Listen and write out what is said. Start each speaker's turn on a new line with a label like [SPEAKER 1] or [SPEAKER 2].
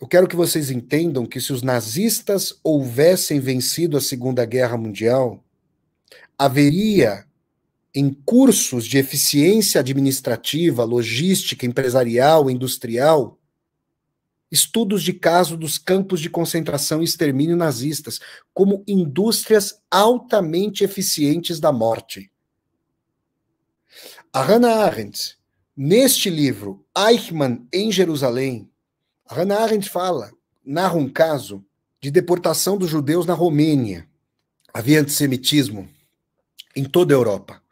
[SPEAKER 1] eu quero que vocês entendam que se os nazistas houvessem vencido a Segunda Guerra Mundial, haveria em cursos de eficiência administrativa, logística, empresarial, industrial, estudos de caso dos campos de concentração e extermínio nazistas como indústrias altamente eficientes da morte. A Hannah Arendt, neste livro Eichmann em Jerusalém, Hannah Arendt fala, narra um caso de deportação dos judeus na Romênia. Havia antissemitismo em toda a Europa.